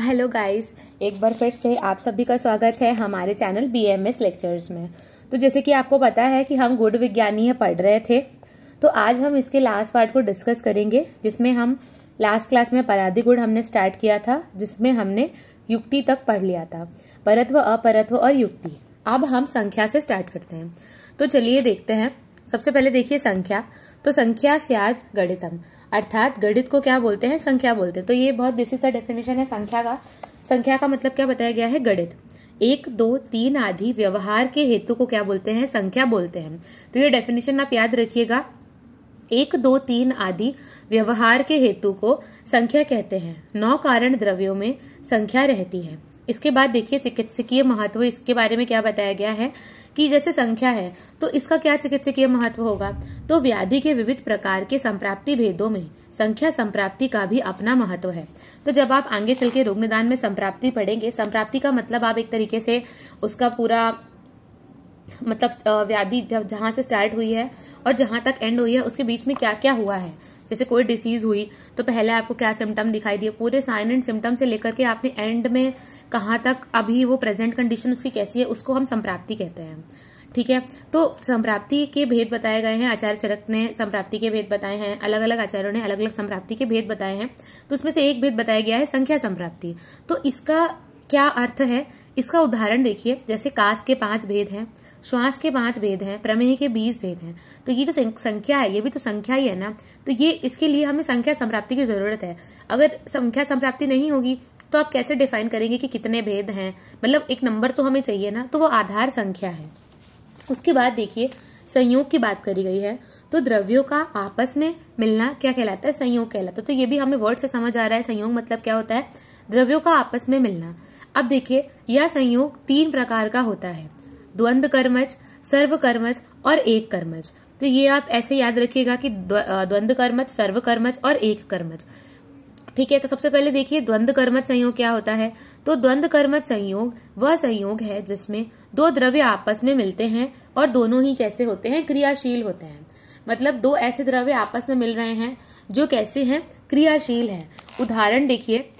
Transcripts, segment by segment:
hello guys एक बार फिर से आप सभी का स्वागत है हमारे चैनल बीएमएस लेक्चर्स में तो जैसे कि आपको पता है कि हम गुड विज्ञानी है पढ़ रहे थे तो आज हम इसके लास्ट पार्ट को डिस्कस करेंगे जिसमें हम लास्ट क्लास में पराधि गुड़ हमने स्टार्ट किया था जिसमें हमने युक्ति तक पढ़ लिया था परत्व अपरत्व और युक्ति अब हम संख्या से स्टार्ट करते हैं तो चलिए देखते हैं सबसे पहले देखिए संख्या तो संख्या स्याद गणितम अर्थात गणित को क्या बोलते हैं संख्या बोलते हैं तो ये बहुत बेसिक सा डेफिनेशन है संख्या का संख्या का मतलब क्या बताया गया है गणित एक दो तीन आदि व्यवहार के हेतु को क्या बोलते हैं संख्या बोलते हैं तो ये डेफिनेशन आप याद रखिएगा एक दो तीन आदि व्यवहार के हेतु को संख्या कहते हैं नौ कारण द्रव्यों में संख्या रहती है इसके बाद देखिए चिकित्सकीय महत्व इसके बारे में क्या बताया गया है कि जैसे संख्या है तो इसका क्या चिकित्सकीय महत्व होगा तो व्याधि के विविध प्रकार के संप्राप्ति भेदों में संख्या संप्राप्ति का भी अपना महत्व है तो जब आप आगे चल के रोग निदान में संप्राप्ति पढ़ेंगे संप्राप्ति का मतलब आप एक तरीके से उसका पूरा मतलब व्याधि जब जहां से स्टार्ट हुई है और जहां तक एंड हुई है उसके बीच में क्या क्या हुआ है जैसे कोई डिसीज हुई तो पहले आपको क्या सिम्टम दिखाई दिए पूरे साइन एंड सिम्टम से लेकर के आपने एंड में कहाँ तक अभी वो प्रेजेंट कंडीशन उसकी कैसी है उसको हम संप्राप्ति कहते हैं ठीक है तो संप्राप्ति के भेद बताए गए हैं आचार्य चरक ने संप्राप्ति के भेद बताए हैं अलग अलग आचार्यों ने अलग अलग संप्राप्ति के भेद बताए हैं तो उसमें से एक भेद बताया गया है संख्या संप्राप्ति तो इसका क्या अर्थ है इसका उदाहरण देखिए जैसे कास के पांच भेद हैं श्वास के पांच भेद हैं प्रमेह के बीस भेद हैं तो ये जो संख्या है ये भी तो संख्या ही है ना तो ये इसके लिए हमें संख्या संप्राप्ति की जरूरत है अगर संख्या संप्राप्ति नहीं होगी तो आप कैसे डिफाइन करेंगे कि कितने भेद हैं मतलब एक नंबर तो हमें चाहिए ना तो वो आधार संख्या है उसके बाद देखिए संयोग की बात करी गई है तो द्रव्यों का आपस में मिलना क्या कहलाता है संयोग कहलाता है तो ये भी हमें वर्ड से समझ आ रहा है संयोग मतलब क्या होता है द्रव्यों का आपस में मिलना अब देखिए यह संयोग तीन प्रकार का होता है द्वंद कर्मच सर्व कर्मच और एक कर्मच तो ये आप ऐसे याद रखिएगा कि द्वंद कर्मच सर्व कर्मच और एक कर्मच ठीक है तो सबसे पहले देखिए द्वंद कर्मज संयोग क्या होता है तो द्वंद कर्मज संयोग वह संयोग है जिसमें दो द्रव्य आपस में मिलते हैं और दोनों ही कैसे होते हैं क्रियाशील होते हैं मतलब दो ऐसे द्रव्य आपस में मिल रहे हैं जो कैसे हैं क्रियाशील हैं उदाहरण देखिए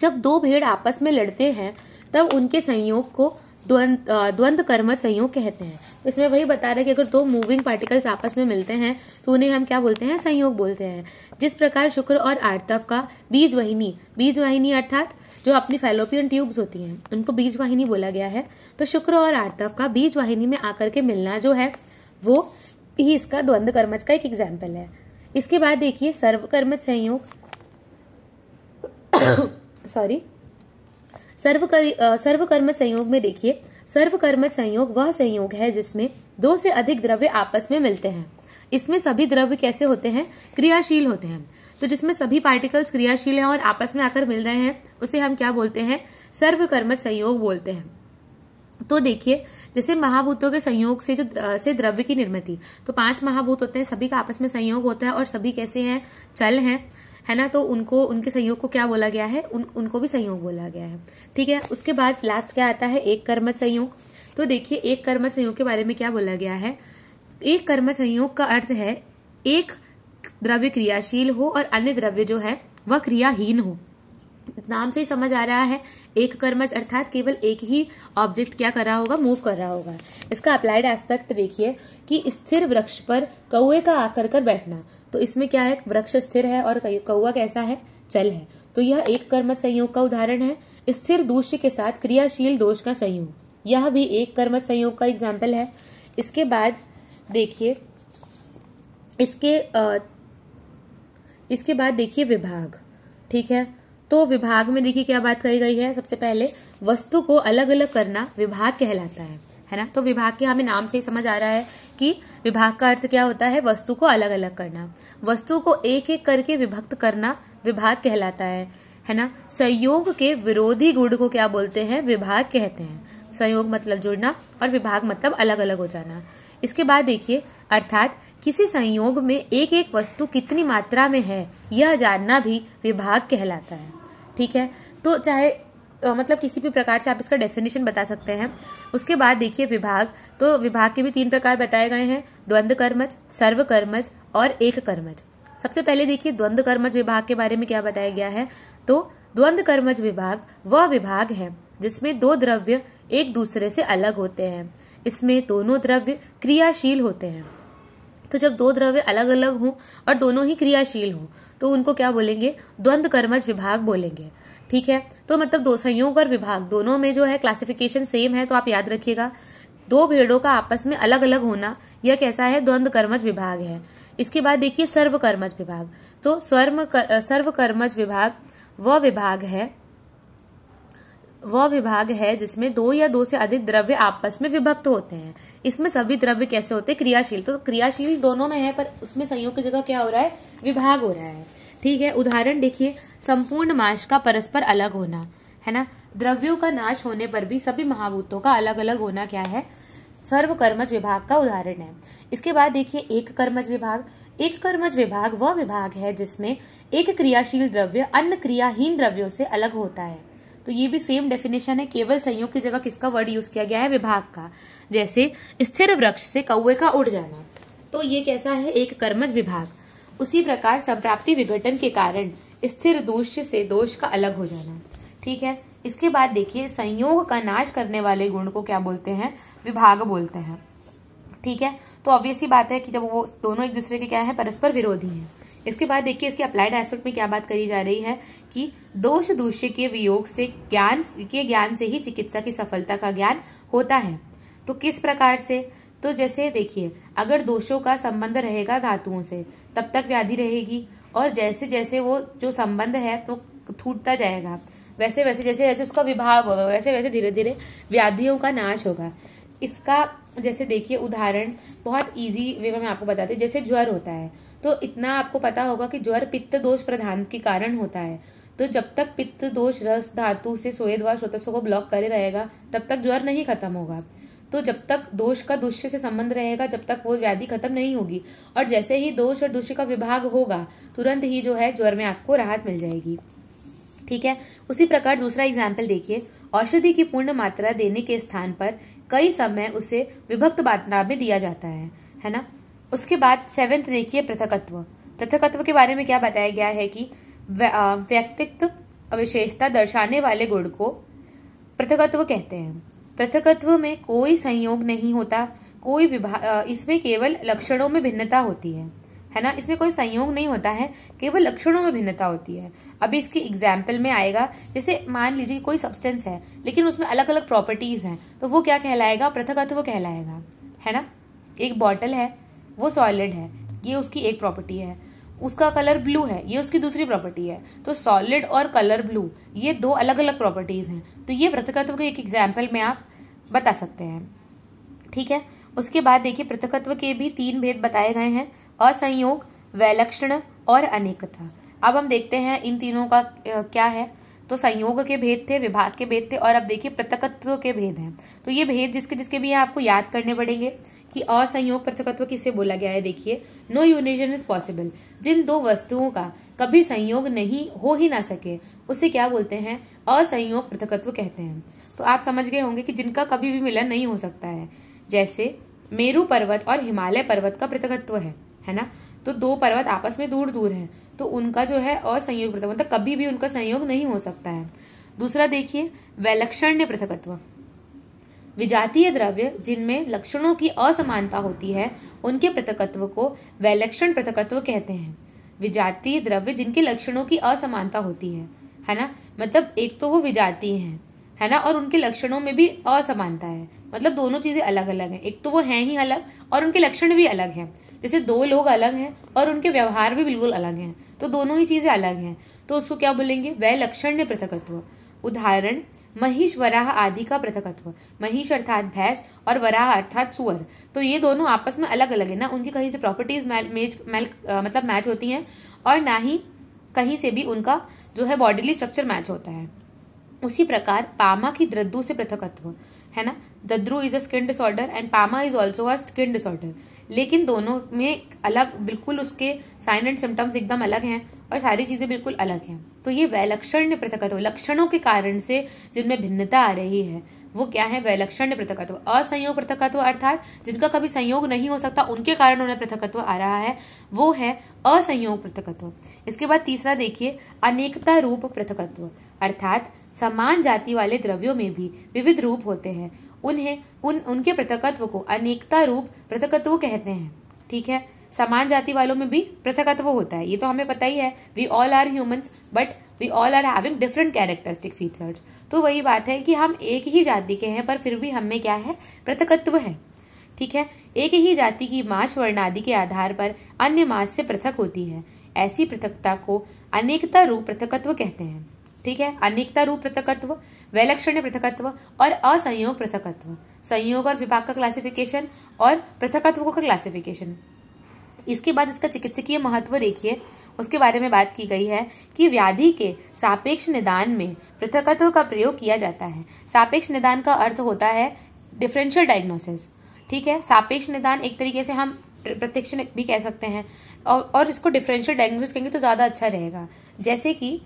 जब दो भेड़ आपस में लड़ते हैं तब उनके संयोग को द्वंद द्वंद कर्मज संयोग कहते हैं इसमें वही बता रहे कि अगर दो मूविंग पार्टिकल्स आपस में मिलते हैं तो उन्हें हम क्या बोलते हैं संयोग बोलते हैं जिस प्रकार शुक्र और आर्तव का बीज वाहिनी बीज वाहिनी अर्थात जो अपनी फेलोपियन ट्यूब्स होती हैं उनको बीज वाहिनी बोला गया है तो शुक्र और आर्तव का बीज वाहिनी में आकर के मिलना जो है वो ही इसका द्वंद कर्मच का एक एग्जाम्पल है इसके बाद देखिए सर्वकर्मच संयोग सॉरी सर्वकर सर्वकर्म संयोग में देखिए सर्वकर्म संयोग वह संयोग है जिसमें दो से अधिक द्रव्य आपस में मिलते हैं इसमें सभी द्रव्य कैसे होते हैं क्रियाशील होते हैं तो जिसमें सभी पार्टिकल्स क्रियाशील हैं और आपस में आकर मिल रहे हैं उसे हम क्या बोलते हैं सर्वकर्म संयोग बोलते हैं तो देखिए जैसे महाभूतों के संयोग से जो से द्रव्य की निर्मित तो पांच महाभूत होते हैं सभी का आपस में संयोग होता है और सभी कैसे हैं चल हैं है ना तो उनको उनके संयोग को क्या बोला गया है उन, उनको भी संयोग बोला गया है ठीक है उसके बाद लास्ट क्या आता है एक कर्म संयोग तो देखिए एक कर्म संयोग के बारे में क्या बोला गया है एक कर्म संयोग का अर्थ है एक द्रव्य क्रियाशील हो और अन्य द्रव्य जो है वह क्रियाहीन हो नाम से ही समझ आ रहा है एक कर्मज अर्थात केवल एक ही ऑब्जेक्ट क्या कर रहा होगा मूव कर रहा होगा इसका अप्लाइड एस्पेक्ट देखिए कि स्थिर वृक्ष पर कौए का आकर कर बैठना तो इसमें क्या है वृक्ष स्थिर है और कौआ कैसा है चल है तो यह एक कर्मच संयोग का उदाहरण है स्थिर दूष्य के साथ क्रियाशील दोष का संयोग यह भी एक कर्मच संयोग का एग्जाम्पल है इसके बाद देखिए इसके आ, इसके बाद देखिए विभाग ठीक है तो विभाग में देखिए क्या बात कही गई है सबसे पहले वस्तु को अलग अलग करना विभाग कहलाता है है ना तो विभाग के हमें नाम से ही समझ आ रहा है कि विभाग का अर्थ क्या होता है वस्तु को अलग अलग करना वस्तु को एक एक करके विभक्त करना विभाग कहलाता है है ना संयोग के विरोधी गुण को क्या बोलते हैं विभाग कहते हैं संयोग मतलब जुड़ना और विभाग मतलब अलग अलग हो जाना इसके बाद देखिए अर्थात किसी संयोग में एक एक वस्तु कितनी मात्रा में है यह जानना भी विभाग कहलाता है ठीक है तो चाहे तो मतलब किसी भी प्रकार से आप इसका डेफिनेशन बता सकते हैं उसके बाद देखिए विभाग तो विभाग के भी तीन प्रकार बताए गए हैं द्वंद्व कर्मज सर्व कर्मज और एक कर्मज सबसे पहले देखिए द्वंद्व कर्मज विभाग के बारे में क्या बताया गया है तो द्वंद्व कर्मज विभाग वह विभाग है जिसमें दो द्रव्य एक दूसरे से अलग होते हैं इसमें दोनों द्रव्य क्रियाशील होते हैं तो जब दो द्रव्य अलग अलग हों और दोनों ही क्रियाशील हों तो उनको क्या बोलेंगे द्वंद्व कर्मज विभाग बोलेंगे ठीक है तो मतलब दो संयोग और विभाग दोनों में जो है क्लासिफिकेशन सेम है तो आप याद रखिएगा दो भेड़ों का आपस में अलग अलग होना यह कैसा है द्वंद्व कर्मज विभाग है इसके बाद देखिए सर्वकर्मज विभाग तो सर्व कर, सर्वकर्मज विभाग वह विभाग है वह विभाग है जिसमें दो या दो से अधिक द्रव्य आपस में विभक्त होते हैं इसमें सभी द्रव्य कैसे होते हैं क्रियाशील तो क्रियाशील दोनों में है पर उसमें संयोग की जगह क्या हो रहा है विभाग हो रहा है ठीक है उदाहरण देखिए संपूर्ण माश का परस्पर अलग होना है ना द्रव्यों का नाश होने पर भी सभी महाभूतों का अलग अलग होना क्या है सर्व कर्मच विभाग का उदाहरण है इसके बाद देखिए एक कर्मच विभाग एक कर्मच विभाग वह विभाग है जिसमें एक क्रियाशील द्रव्य अन्य क्रियाहीन द्रव्यों से अलग होता है तो ये भी सेम डेफिनेशन है केवल संयोग की जगह किसका वर्ड यूज किया गया है विभाग का जैसे स्थिर वृक्ष से कौए का उड़ जाना तो ये कैसा है एक कर्मज विभाग उसी प्रकार संप्राप्ति विघटन के कारण स्थिर दोष से दोष का अलग हो जाना ठीक है इसके बाद देखिए संयोग का नाश करने वाले गुण को क्या बोलते हैं विभाग बोलते हैं ठीक है तो ऑब्वियस ही बात है कि जब वो दोनों एक दूसरे के क्या है परस्पर विरोधी हैं इसके बाद देखिए इसके अप्लाइड एस्पेक्ट में क्या बात करी जा रही है कि दोष दूष्य के वियोग से ज्ञान के ज्ञान से ही चिकित्सा की सफलता का ज्ञान होता है तो किस प्रकार से तो जैसे देखिए अगर दोषों का संबंध रहेगा धातुओं से तब तक व्याधि रहेगी और जैसे जैसे वो जो संबंध है तो छूटता जाएगा वैसे वैसे जैसे जैसे उसका विभाग होगा वैसे वैसे धीरे धीरे व्याधियों का नाश होगा इसका जैसे देखिए उदाहरण बहुत ईजी वे में आपको बताती हूँ जैसे ज्वर होता है तो इतना आपको पता होगा कि ज्वर पित्त दोष प्रधान के कारण होता है तो जब तक पित्त दोष रस धातु से सोएद व श्रोतस्व को ब्लॉक करे रहेगा तब तक ज्वर नहीं खत्म होगा तो जब तक दोष का दुष्य से संबंध रहेगा जब तक वो व्याधि खत्म नहीं होगी और जैसे ही दोष और दुष्य का विभाग होगा तुरंत ही जो है ज्वर में आपको राहत मिल जाएगी ठीक है उसी प्रकार दूसरा एग्जाम्पल देखिए औषधि की पूर्ण मात्रा देने के स्थान पर कई समय उसे विभक्त मात्रा में दिया जाता है है ना उसके बाद सेवेंथ देखिए पृथकत्व पृथकत्व के बारे में क्या बताया गया है कि व्यक्तित्व विशेषता दर्शाने वाले गुण को पृथकत्व कहते हैं पृथकत्व में कोई संयोग नहीं होता कोई विभा इसमें केवल लक्षणों में भिन्नता होती है है ना इसमें कोई संयोग नहीं होता है केवल लक्षणों में भिन्नता होती है अभी इसकी एग्जाम्पल में आएगा जैसे मान लीजिए कोई सब्सटेंस है लेकिन उसमें अलग अलग प्रॉपर्टीज हैं तो वो क्या कहलाएगा पृथकत्व कहलाएगा है ना एक बॉटल है वो सॉलिड है ये उसकी एक प्रॉपर्टी है उसका कलर ब्लू है ये उसकी दूसरी प्रॉपर्टी है तो सॉलिड और कलर ब्लू ये दो अलग अलग प्रॉपर्टीज हैं तो ये पृथकत्व के एक एग्जाम्पल में आप बता सकते हैं ठीक है उसके बाद देखिए पृथकत्व के भी तीन भेद बताए गए हैं असंयोग वैलक्षण और अनेकता अब हम देखते हैं इन तीनों का क्या है तो संयोग के भेद थे विभाग के भेद थे और अब देखिए पृथकत्व के भेद हैं तो ये भेद जिसके जिसके भी हैं आपको याद करने पड़ेंगे कि असंयोग पृथकत्व किसे बोला गया है देखिए नो यूनिजन इज पॉसिबल जिन दो वस्तुओं का कभी संयोग नहीं हो ही ना सके उसे क्या बोलते हैं असंयोग पृथकत्व कहते हैं तो आप समझ गए होंगे कि जिनका कभी भी मिलन नहीं हो सकता है जैसे मेरू पर्वत और हिमालय पर्वत का पृथकत्व है है ना तो दो पर्वत आपस में दूर दूर हैं तो उनका जो है असंयोग पृथक मतलब कभी भी उनका संयोग नहीं हो सकता है दूसरा देखिए वैलक्षण्य पृथकत्व विजातीय द्रव्य जिनमें लक्षणों की असमानता होती है उनके पृथकत्व को वैलक्षण पृथकत्व कहते हैं विजातीय द्रव्य जिनके लक्षणों की असमानता होती है है ना मतलब एक तो वो विजातीय हैं है ना और उनके लक्षणों में भी असमानता है मतलब दोनों चीजें अलग अलग हैं एक तो वो हैं ही अलग और उनके लक्षण भी अलग हैं जैसे दो लोग अलग हैं और उनके व्यवहार भी बिल्कुल अलग हैं तो दोनों ही चीज़ें अलग हैं तो उसको क्या बोलेंगे वह लक्षण्य पृथकत्व उदाहरण महिष वराह आदि का पृथकत्व महिष अर्थात भैंस और वराह अर्थात सुअर तो ये दोनों आपस में अलग अलग है ना उनकी कहीं से प्रॉपर्टीज मैच मतलब मैच होती हैं और ना ही कहीं से भी उनका जो है बॉडीली स्ट्रक्चर मैच होता है उसी प्रकार पामा की द्रद्दू से पृथकत्व है ना दद्रू is a skin disorder and पामा is also a skin disorder लेकिन दोनों में अलग बिल्कुल उसके साइन एंड सिम्टम्स एकदम अलग हैं और सारी चीज़ें बिल्कुल अलग हैं तो ये वैलक्षण्य पृथकत्व लक्षणों के कारण से जिनमें भिन्नता आ रही है वो क्या है वैलक्षण्य पृथकत्व असंयोग पृथकत्व अर्थात जिनका कभी संयोग नहीं हो सकता उनके कारण उन्हें पृथकत्व आ रहा है वो है असंयोग पृथकत्व इसके बाद तीसरा देखिए अनेकता रूप पृथकत्व अर्थात समान जाति वाले द्रव्यों में भी विविध रूप होते हैं उन्हें उन उनके पृथकत्व को अनेकता रूप पृथकत्व कहते हैं ठीक है समान जाति वालों में भी पृथकत्व होता है ये तो हमें पता ही है we all are humans but we all are having different characteristic features तो वही बात है कि हम एक ही जाति के हैं पर फिर भी हम में क्या है पृथकत्व है ठीक है एक ही जाति की मांस वर्ण आदि के आधार पर अन्य मांस से पृथक होती है ऐसी पृथकता को अनेकता रूप पृथकत्व कहते हैं ठीक है अनेकता रूप पृथकत्व वैलक्षण्य पृथकत्व और असंयोग पृथकत्व संयोग और विभाग का क्लासिफिकेशन और पृथकत्व का क्लासिफिकेशन इसके बाद इसका चिकित्सकीय महत्व देखिए उसके बारे में बात की गई है कि व्याधि के सापेक्ष निदान में पृथकत्व का प्रयोग किया जाता है सापेक्ष निदान का अर्थ होता है डिफरेंशियल डायग्नोसिस ठीक है सापेक्ष निदान एक तरीके से हम प्रत्यक्ष भी कह सकते हैं और, और इसको डिफरेंशियल डायग्नोसिस कहेंगे तो ज़्यादा अच्छा रहेगा जैसे कि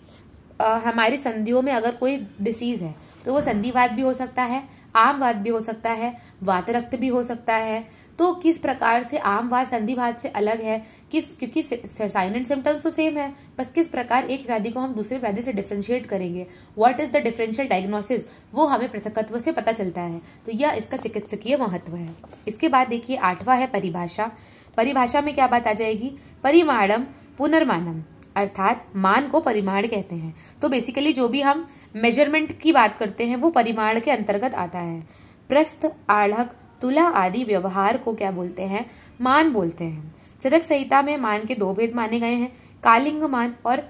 हमारी संधियों में अगर कोई डिसीज है तो वो संधिवाद भी हो सकता है आमवाद भी हो सकता है वात रक्त भी हो सकता है तो किस प्रकार से आमवाद संधिवाद से अलग है किस क्योंकि साइन एंड सिम्टम्स तो सेम है बस किस प्रकार एक व्याधि को हम दूसरे व्याधि से डिफ्रेंशिएट करेंगे what is the differential diagnosis वो हमें पृथकत्व से पता चलता है तो यह इसका चिकित्सकीय महत्व है इसके बाद देखिए आठवा है परिभाषा परिभाषा में क्या बात आ जाएगी परिमाणम पुनर्मानम अर्थात मान को परिमाण कहते हैं तो बेसिकली जो भी हम मेजरमेंट की बात करते हैं वो परिमाण के अंतर्गत आता है प्रस्थ आढ़क तुला आदि व्यवहार को क्या बोलते हैं मान बोलते हैं चरक संहिता में मान के दो भेद माने गए हैं कालिंग मान और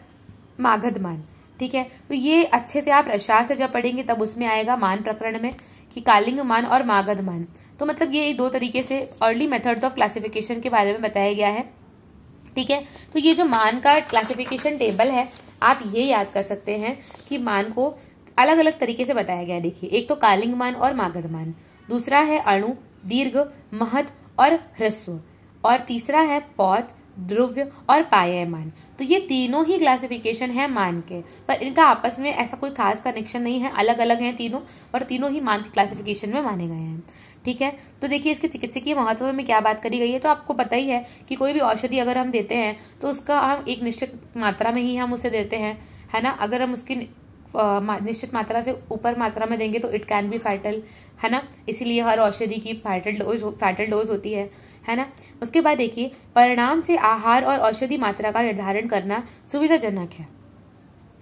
माघध मान ठीक है तो ये अच्छे से आप अशास्त्र जब पढ़ेंगे तब उसमें आएगा मान प्रकरण में कि कालिंग मान और माघध मान तो मतलब ये दो तरीके से अर्ली मेथड ऑफ क्लासिफिकेशन के बारे में बताया गया है ठीक है तो ये जो मान का क्लासिफिकेशन टेबल है आप ये याद कर सकते हैं कि मान को अलग अलग तरीके से बताया गया देखिए एक तो कालिंग मान और मागध मान दूसरा है अणु दीर्घ महत और ह्रस्व और तीसरा है पौध द्रव्य और पायमान तो ये तीनों ही क्लासिफिकेशन है मान के पर इनका आपस में ऐसा कोई खास कनेक्शन नहीं है अलग अलग हैं तीनों और तीनों ही मान के क्लासिफिकेशन में माने गए हैं ठीक है तो देखिए इसके चिकित्सकीय महत्व में क्या बात करी गई है तो आपको पता ही है कि कोई भी औषधि अगर हम देते हैं तो उसका हम एक निश्चित मात्रा में ही हम उसे देते हैं है ना अगर हम उसकी निश्चित मात्रा से ऊपर मात्रा में देंगे तो इट कैन बी फैटल है ना इसीलिए हर औषधि की फैटल डोज फैटल डोज होती है है ना उसके बाद देखिए परिणाम से आहार और औषधि मात्रा का निर्धारण करना सुविधाजनक है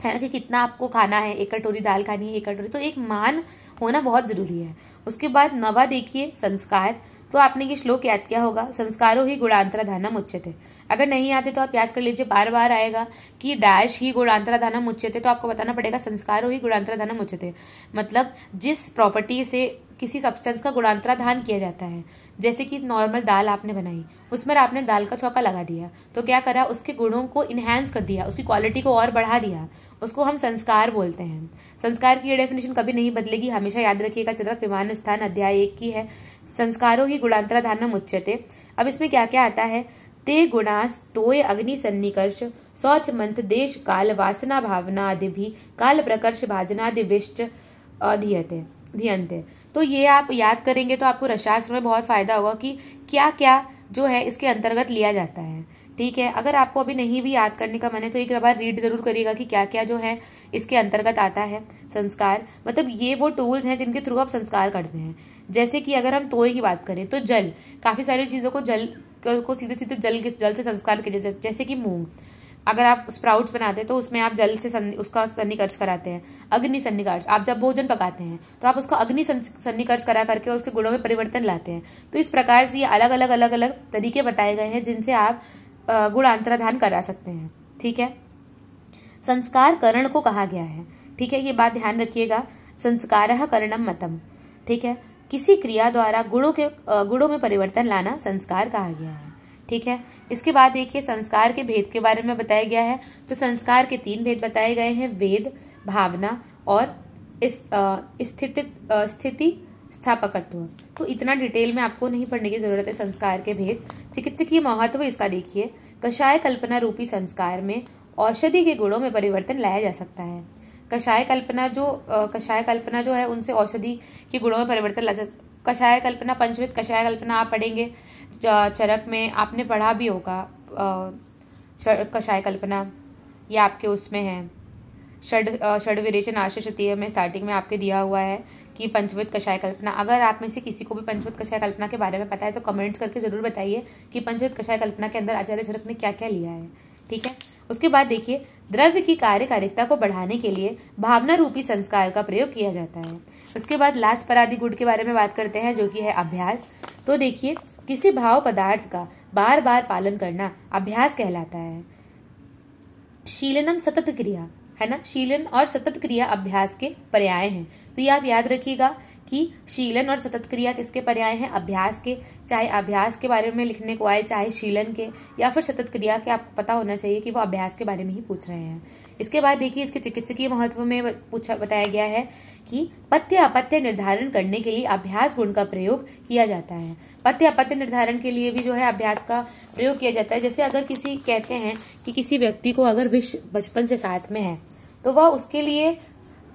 है ना कि कितना आपको खाना है एक कटोरी दाल खानी है एक कटोरी तो एक मान होना बहुत ज़रूरी है उसके बाद नवा देखिए संस्कार तो आपने ये श्लोक याद किया होगा संस्कारों ही गुणांतराधाना है अगर नहीं आते तो आप याद कर लीजिए बार बार आएगा कि डैश ही गुणांतराधाना है तो आपको बताना पड़ेगा संस्कारों ही गुणांतराधाना है मतलब जिस प्रॉपर्टी से किसी सब्सटेंस का गुणांतराधान किया जाता है जैसे कि नॉर्मल दाल आपने बनाई उसमें आपने दाल का चौका लगा दिया तो क्या करा उसके गुणों को इन्हेंस कर दिया उसकी क्वालिटी को और बढ़ा दिया उसको हम संस्कार बोलते हैं संस्कार की ये डेफिनेशन कभी नहीं बदलेगी हमेशा याद रखिएगा चरक विमान स्थान अध्याय एक की है संस्कारों की गुणांतराधान उच्चते अब इसमें क्या क्या आता है ते गुणास तोय अग्नि सन्निकर्ष शौच मंथ देश काल वासना भावना आदि भी काल प्रकर्ष भाजनादिभिष्ट अधीयते धीयते तो ये आप याद करेंगे तो आपको रसास्त्र में बहुत फ़ायदा होगा कि क्या क्या जो है इसके अंतर्गत लिया जाता है ठीक है अगर आपको अभी नहीं भी याद करने का मन है तो एक बार रीड जरूर करिएगा कि क्या क्या जो है इसके अंतर्गत आता है संस्कार मतलब ये वो टूल्स हैं जिनके थ्रू आप संस्कार करते हैं जैसे कि अगर हम तोय की बात करें तो जल काफ़ी सारी चीज़ों को जल को सीधे सीधे जल के जल से संस्कार किया जैसे कि मूंग अगर आप स्प्राउट्स बनाते हैं तो उसमें आप जल से सन्न, उसका सन्निकर्ष कराते हैं अग्नि सन्निकर्ष आप जब भोजन पकाते हैं तो आप उसको अग्नि सन्निकर्ष करा करके उसके गुणों में परिवर्तन लाते हैं तो इस प्रकार से ये अलग अलग अलग अलग तरीके बताए गए हैं जिनसे आप गुण अंतराधान करा सकते हैं ठीक है संस्कार करण को कहा गया है ठीक है ये बात ध्यान रखिएगा संस्कार करणम मतम ठीक है किसी क्रिया द्वारा गुणों के गुणों में परिवर्तन लाना संस्कार कहा गया है ठीक है इसके बाद देखिए संस्कार के भेद के बारे में बताया गया है तो संस्कार के तीन भेद बताए गए हैं वेद भावना और इस स्थिति स्थिति स्थापकत्व तो इतना डिटेल में आपको नहीं पढ़ने की जरूरत है संस्कार के भेद चिकित्सकीय महत्व इसका देखिए कषाय कल्पना रूपी संस्कार में औषधि के गुणों में परिवर्तन लाया जा सकता है कषाय कल्पना जो कषाय कल्पना जो है उनसे औषधि के गुणों में परिवर्तन ला सकता कषाय कल्पना पंचवित कषाय कल्पना आप पढ़ेंगे चरक में आपने पढ़ा भी होगा कषाय कल्पना ये आपके उसमें है षड षड विरेचन आशय तृतीय में स्टार्टिंग में आपके दिया हुआ है कि पंचवत कषाय कल्पना अगर आप में से किसी को भी पंचवत कषाय कल्पना के बारे में पता है तो कमेंट्स करके ज़रूर बताइए कि पंचवत कषाय कल्पना के अंदर आचार्य चरक ने क्या क्या लिया है ठीक है उसके बाद देखिए द्रव्य की कार्यकारिता को बढ़ाने के लिए भावना रूपी संस्कार का प्रयोग किया जाता है उसके बाद लास्ट परादी गुण के बारे में बात करते हैं जो कि है अभ्यास तो देखिए किसी भाव पदार्थ का बार बार पालन करना अभ्यास कहलाता है शीलनम सतत क्रिया है ना शीलन और सतत क्रिया अभ्यास के पर्याय हैं तो ये आप याद रखिएगा कि शीलन और सतत क्रिया किसके पर्याय हैं अभ्यास के चाहे अभ्यास के बारे में लिखने को आए चाहे शीलन के या फिर सतत क्रिया के आपको पता होना चाहिए कि वो अभ्यास के बारे में ही पूछ रहे हैं इसके बाद देखिए इसके चिकित्सकीय महत्व में पूछा बताया गया है कि पथ्य अपत्य निर्धारण करने के लिए अभ्यास गुण का प्रयोग किया जाता है पथ्य अपत्य निर्धारण के लिए भी जो है अभ्यास का प्रयोग किया जाता है जैसे अगर किसी कहते हैं कि किसी व्यक्ति को अगर विष बचपन से साथ में है तो वह उसके लिए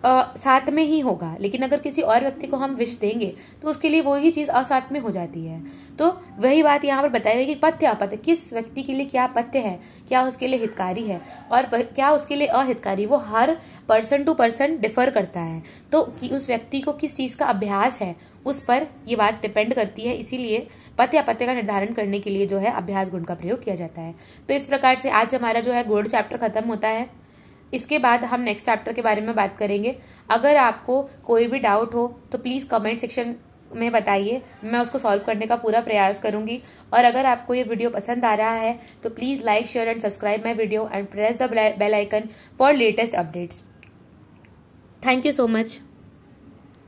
आ, साथ में ही होगा लेकिन अगर किसी और व्यक्ति को हम विष देंगे तो उसके लिए वही चीज असाथ में हो जाती है तो वही बात यहाँ पर बताई गई कि पथ्य अपथ्य किस व्यक्ति के लिए क्या पथ्य है क्या उसके लिए हितकारी है और क्या उसके लिए अहितकारी वो हर पर्सन टू पर्सन डिफर करता है तो कि उस व्यक्ति को किस चीज का अभ्यास है उस पर ये बात डिपेंड करती है इसीलिए पथ्य अपत्य का निर्धारण करने के लिए जो है अभ्यास गुण का प्रयोग किया जाता है तो इस प्रकार से आज हमारा जो है गोल्ड चैप्टर खत्म होता है इसके बाद हम नेक्स्ट चैप्टर के बारे में बात करेंगे अगर आपको कोई भी डाउट हो तो प्लीज़ कमेंट सेक्शन में बताइए मैं उसको सॉल्व करने का पूरा प्रयास करूंगी और अगर आपको ये वीडियो पसंद आ रहा है तो please like share and subscribe my video and press the bell icon for latest updates thank you so much